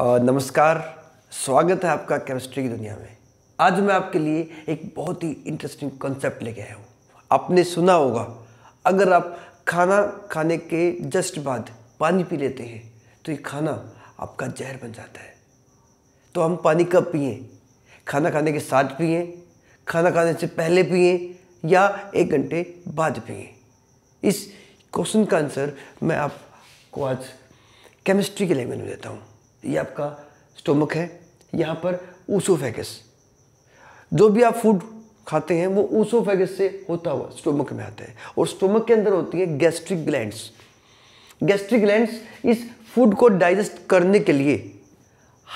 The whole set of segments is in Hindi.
नमस्कार स्वागत है आपका केमिस्ट्री की दुनिया में आज मैं आपके लिए एक बहुत ही इंटरेस्टिंग कॉन्सेप्ट लेके आया हूँ आपने सुना होगा अगर आप खाना खाने के जस्ट बाद पानी पी लेते हैं तो ये खाना आपका जहर बन जाता है तो हम पानी कब पिए खाना खाने के साथ पिए खाना खाने से पहले पिए या एक घंटे बाद पिए इस क्वेश्चन का आंसर मैं आपको आज केमिस्ट्री के लेवल में देता हूँ ये आपका स्टोमक है यहाँ पर ऊसोफेगस जो भी आप फूड खाते हैं वो ऊसोफेगस से होता हुआ स्टोमक में आता है और स्टोमक के अंदर होती है गैस्ट्रिक ग्लैंड्स गैस्ट्रिक ग्लैंड्स इस फूड को डाइजेस्ट करने के लिए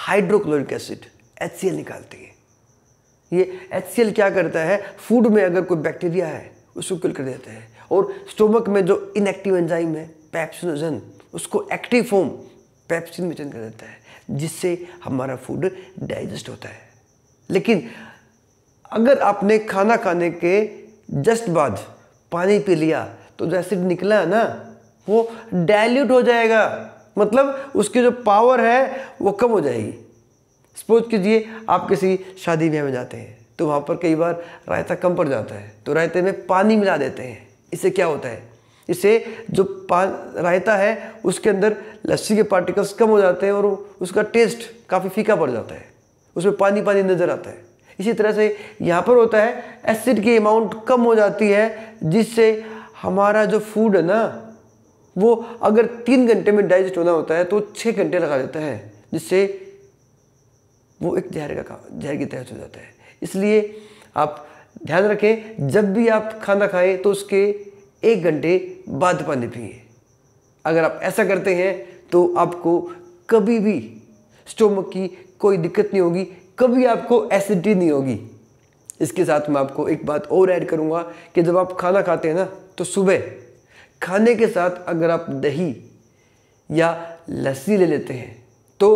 हाइड्रोक्लोरिक एसिड एच निकालती है ये एच क्या करता है फूड में अगर कोई बैक्टीरिया है उसको किल कर देता है और स्टोमक में जो इनएक्टिव एंजाइम है पैप्सिनोजन उसको एक्टिव फॉर्म पैप्सिन चेंज कर देता है जिससे हमारा फूड डाइजेस्ट होता है लेकिन अगर आपने खाना खाने के जस्ट बाद पानी पी लिया तो जो एसिड निकला ना वो डाइल्यूट हो जाएगा मतलब उसकी जो पावर है वो कम हो जाएगी सपोज कीजिए आप किसी शादी ब्याह में जाते हैं तो वहाँ पर कई बार रायता कम पड़ जाता है तो रायते में पानी मिला देते हैं इससे क्या होता है इसे जो पा रायता है उसके अंदर लस्सी के पार्टिकल्स कम हो जाते हैं और उसका टेस्ट काफ़ी फीका पड़ जाता है उसमें पानी पानी नज़र आता है इसी तरह से यहाँ पर होता है एसिड की अमाउंट कम हो जाती है जिससे हमारा जो फूड है ना वो अगर तीन घंटे में डाइजेस्ट होना होता है तो छः घंटे लगा देता है जिससे वो एक जहर का जहर की तहत हो जाता है इसलिए आप ध्यान रखें जब भी आप खाना खाएं तो उसके एक घंटे बाद पानी पिए अगर आप ऐसा करते हैं तो आपको कभी भी स्टोमक की कोई दिक्कत नहीं होगी कभी आपको एसिडिटी नहीं होगी इसके साथ मैं आपको एक बात और ऐड करूँगा कि जब आप खाना खाते हैं ना तो सुबह खाने के साथ अगर आप दही या लस्सी ले लेते हैं तो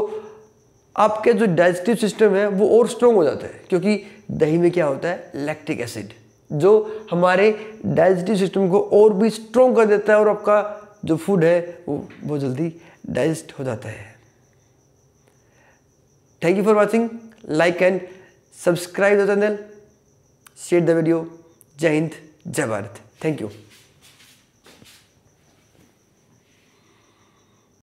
आपके जो डाइजेस्टिव सिस्टम है वो और स्ट्रॉन्ग हो जाता है क्योंकि दही में क्या होता है लैक्टिक एसिड जो हमारे डाइजेस्टिव सिस्टम को और भी स्ट्रॉन्ग कर देता है और आपका जो फूड है वो बहुत जल्दी डाइजेस्ट हो जाता है thank you for watching like and subscribe the channel share the video जय हिंद जय भारत थैंक यू